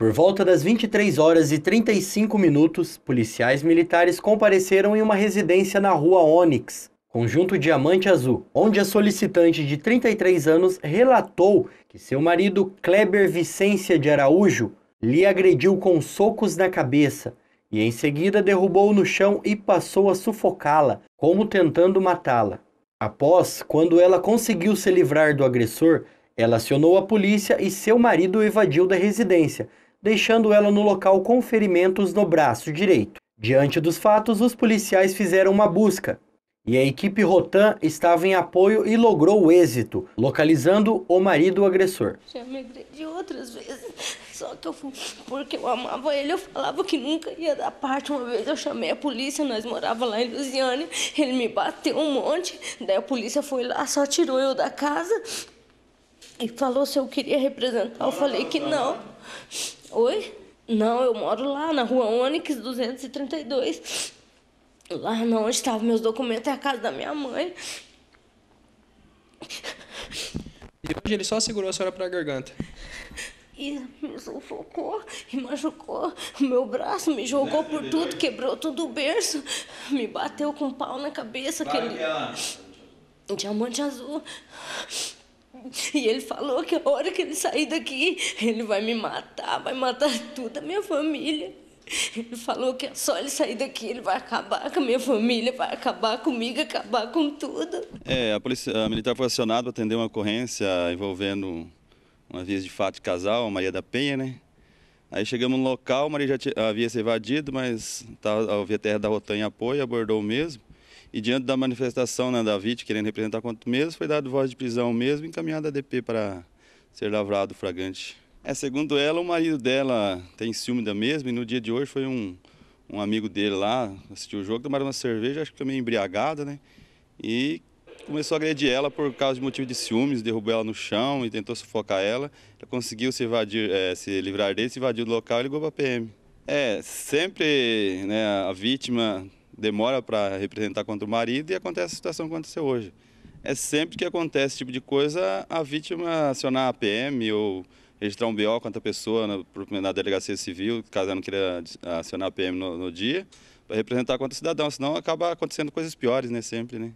Por volta das 23 horas e 35 minutos, policiais militares compareceram em uma residência na rua Onyx, conjunto Diamante Azul, onde a solicitante de 33 anos relatou que seu marido Kleber Vicência de Araújo lhe agrediu com socos na cabeça e em seguida derrubou no chão e passou a sufocá-la, como tentando matá-la. Após, quando ela conseguiu se livrar do agressor, ela acionou a polícia e seu marido evadiu da residência, deixando ela no local com ferimentos no braço direito. Diante dos fatos, os policiais fizeram uma busca e a equipe Rotan estava em apoio e logrou o êxito, localizando o marido agressor. Já me agredi outras vezes, só que eu fui, porque eu amava ele, eu falava que nunca ia dar parte. Uma vez eu chamei a polícia, nós morava lá em Lusiane, ele me bateu um monte, daí a polícia foi lá, só tirou eu da casa e falou se eu queria representar. Eu falei que não. Oi? Não, eu moro lá na rua Onix 232. Lá não estavam meus documentos, é a casa da minha mãe. E hoje ele só segurou a senhora pela garganta. E me sufocou, e machucou o meu braço, me jogou por tudo, quebrou todo o berço, me bateu com um pau na cabeça. Aquele... Diamante azul. E ele falou que a hora que ele sair daqui, ele vai me matar, vai matar toda a minha família. Ele falou que é só ele sair daqui, ele vai acabar com a minha família, vai acabar comigo, acabar com tudo. É, a polícia a militar foi acionada para atender uma ocorrência envolvendo uma vez de fato de casal, Maria da Penha, né? Aí chegamos no local, Maria já tinha, havia se evadido, mas estava, havia terra da Rotan em apoio, abordou o mesmo. E diante da manifestação né, da VIT, querendo representar quanto mesmo, foi dado voz de prisão mesmo e encaminhada a DP para ser lavrado o fragante. É, segundo ela, o marido dela tem ciúme da mesma e no dia de hoje foi um, um amigo dele lá, assistiu o jogo, tomaram uma cerveja, acho que também embriagada, né? E começou a agredir ela por causa de motivo de ciúmes, derrubou ela no chão e tentou sufocar ela. Ela conseguiu se, evadir, é, se livrar dele, se invadiu do local e ligou para a PM. É, sempre né, a vítima demora para representar contra o marido e acontece a situação que aconteceu hoje. É sempre que acontece esse tipo de coisa, a vítima acionar a PM ou registrar um BO contra a pessoa na, na delegacia civil, caso ela não queira acionar a PM no, no dia, para representar contra o cidadão, senão acaba acontecendo coisas piores, né, sempre, né?